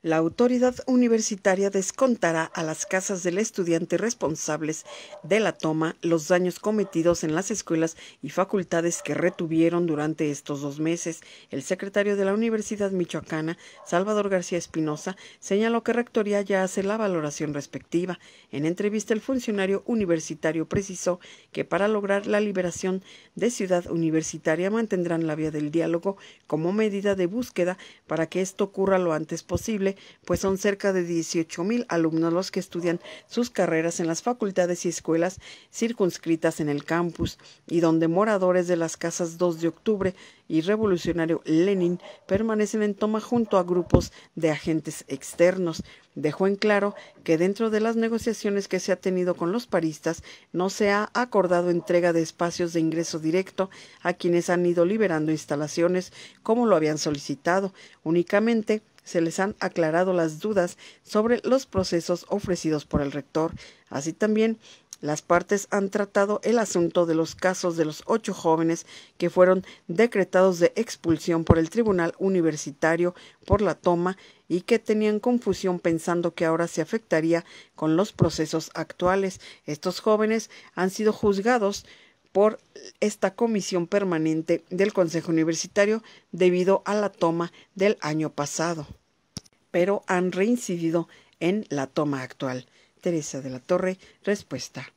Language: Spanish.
La autoridad universitaria descontará a las casas del estudiante responsables de la toma los daños cometidos en las escuelas y facultades que retuvieron durante estos dos meses. El secretario de la Universidad Michoacana, Salvador García Espinosa, señaló que Rectoría ya hace la valoración respectiva. En entrevista, el funcionario universitario precisó que para lograr la liberación de Ciudad Universitaria mantendrán la vía del diálogo como medida de búsqueda para que esto ocurra lo antes posible pues son cerca de 18 mil alumnos los que estudian sus carreras en las facultades y escuelas circunscritas en el campus, y donde moradores de las casas 2 de octubre y revolucionario Lenin permanecen en toma junto a grupos de agentes externos. Dejó en claro que dentro de las negociaciones que se ha tenido con los paristas no se ha acordado entrega de espacios de ingreso directo a quienes han ido liberando instalaciones como lo habían solicitado. Únicamente se les han aclarado las dudas sobre los procesos ofrecidos por el rector. Así también, las partes han tratado el asunto de los casos de los ocho jóvenes que fueron decretados de expulsión por el Tribunal Universitario por la toma y que tenían confusión pensando que ahora se afectaría con los procesos actuales. Estos jóvenes han sido juzgados por esta comisión permanente del Consejo Universitario debido a la toma del año pasado, pero han reincidido en la toma actual. Teresa de la Torre, respuesta.